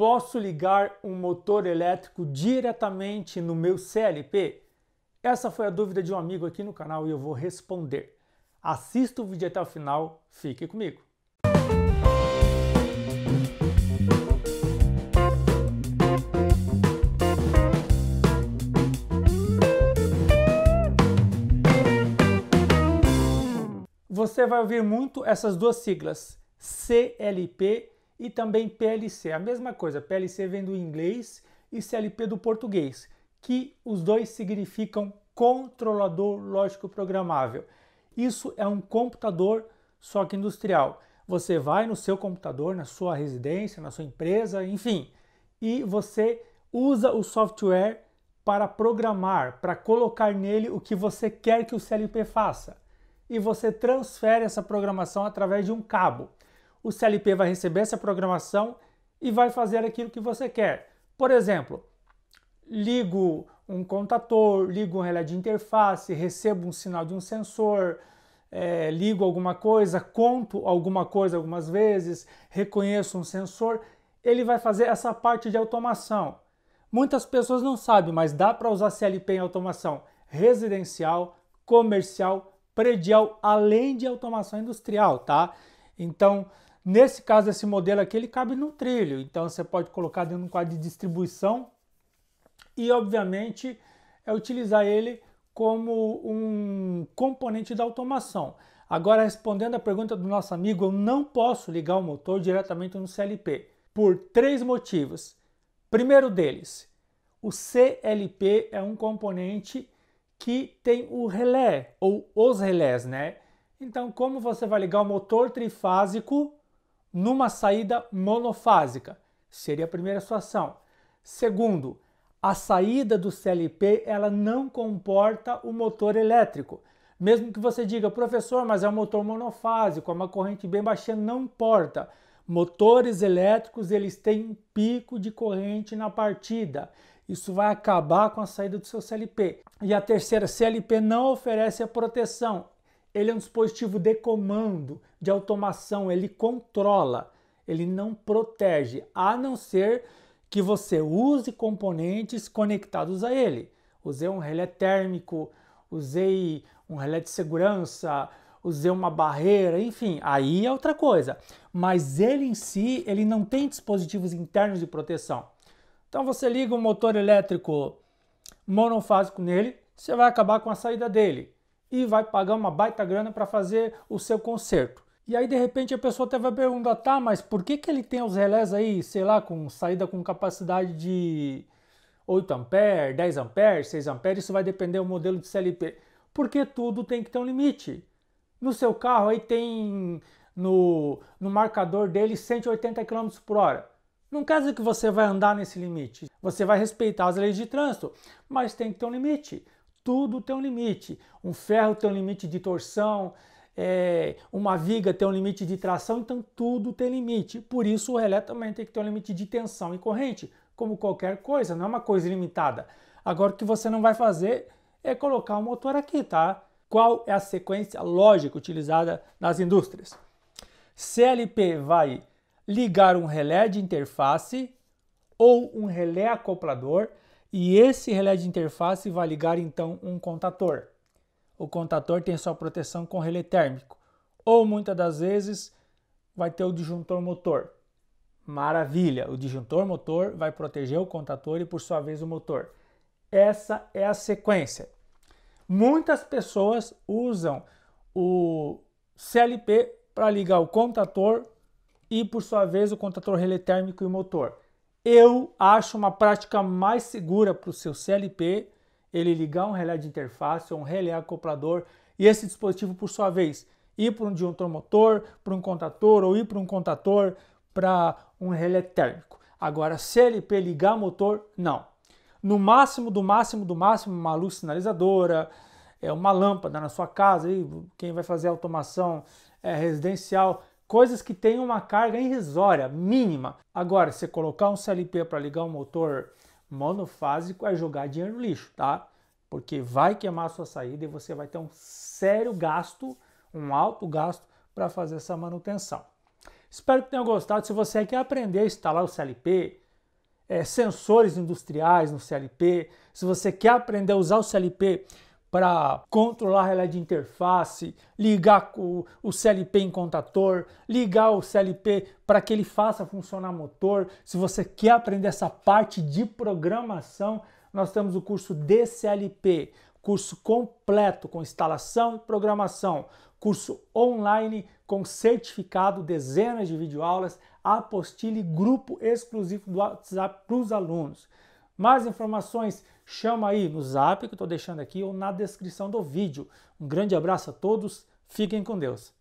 Posso ligar um motor elétrico diretamente no meu CLP? Essa foi a dúvida de um amigo aqui no canal e eu vou responder. Assista o vídeo até o final, fique comigo. Você vai ouvir muito essas duas siglas, CLP e também PLC. A mesma coisa, PLC vem do inglês e CLP do português, que os dois significam controlador lógico programável. Isso é um computador só que industrial. Você vai no seu computador, na sua residência, na sua empresa, enfim, e você usa o software para programar, para colocar nele o que você quer que o CLP faça. E você transfere essa programação através de um cabo o CLP vai receber essa programação e vai fazer aquilo que você quer. Por exemplo, ligo um contator, ligo um relé de interface, recebo um sinal de um sensor, é, ligo alguma coisa, conto alguma coisa algumas vezes, reconheço um sensor, ele vai fazer essa parte de automação. Muitas pessoas não sabem, mas dá para usar CLP em automação residencial, comercial, predial, além de automação industrial, tá? Então, Nesse caso, esse modelo aqui ele cabe no trilho, então você pode colocar dentro de um quadro de distribuição e, obviamente, é utilizar ele como um componente da automação. Agora, respondendo a pergunta do nosso amigo, eu não posso ligar o motor diretamente no CLP por três motivos. Primeiro deles, o CLP é um componente que tem o relé ou os relés, né? Então, como você vai ligar o motor trifásico numa saída monofásica. Seria a primeira situação. Segundo, a saída do CLP ela não comporta o motor elétrico. Mesmo que você diga, professor, mas é um motor monofásico, é uma corrente bem baixa não importa. Motores elétricos eles têm um pico de corrente na partida. Isso vai acabar com a saída do seu CLP. E a terceira, CLP não oferece a proteção. Ele é um dispositivo de comando, de automação, ele controla, ele não protege, a não ser que você use componentes conectados a ele. Usei um relé térmico, usei um relé de segurança, usei uma barreira, enfim, aí é outra coisa. Mas ele em si, ele não tem dispositivos internos de proteção. Então você liga um motor elétrico monofásico nele, você vai acabar com a saída dele e vai pagar uma baita grana para fazer o seu conserto E aí de repente a pessoa até vai perguntar, tá, mas por que, que ele tem os relés aí, sei lá, com saída com capacidade de 8 a 10 a 6 a isso vai depender do modelo de CLP. Porque tudo tem que ter um limite. No seu carro aí tem no, no marcador dele 180 km por hora. Não quer dizer que você vai andar nesse limite. Você vai respeitar as leis de trânsito, mas tem que ter um limite. Tudo tem um limite. Um ferro tem um limite de torção, é, uma viga tem um limite de tração, então tudo tem limite. Por isso o relé também tem que ter um limite de tensão e corrente, como qualquer coisa, não é uma coisa ilimitada. Agora o que você não vai fazer é colocar o motor aqui, tá? Qual é a sequência lógica utilizada nas indústrias? CLP vai ligar um relé de interface ou um relé acoplador e esse relé de interface vai ligar então um contator. O contator tem sua proteção com relé térmico, ou muitas das vezes vai ter o disjuntor motor. Maravilha! O disjuntor motor vai proteger o contator e, por sua vez, o motor. Essa é a sequência. Muitas pessoas usam o CLP para ligar o contator e, por sua vez, o contator relé térmico e o motor. Eu acho uma prática mais segura para o seu CLP ele ligar um relé de interface ou um relé acoplador e esse dispositivo, por sua vez, ir para um disjuntor para um contator ou ir para um contator para um relé térmico. Agora, CLP ligar motor, não. No máximo, do máximo, do máximo, uma luz sinalizadora, é uma lâmpada na sua casa, aí, quem vai fazer automação é, residencial, coisas que têm uma carga irrisória, mínima. Agora, você colocar um CLP para ligar um motor monofásico é jogar dinheiro no lixo, tá? Porque vai queimar a sua saída e você vai ter um sério gasto, um alto gasto para fazer essa manutenção. Espero que tenha gostado. Se você quer aprender a instalar o CLP, é, sensores industriais no CLP, se você quer aprender a usar o CLP para controlar relé de interface, ligar o, o CLP em contator, ligar o CLP para que ele faça funcionar motor. Se você quer aprender essa parte de programação, nós temos o curso DCLP, curso completo com instalação e programação, curso online com certificado, dezenas de videoaulas, apostila e grupo exclusivo do WhatsApp para os alunos. Mais informações, chama aí no zap que eu estou deixando aqui ou na descrição do vídeo. Um grande abraço a todos, fiquem com Deus.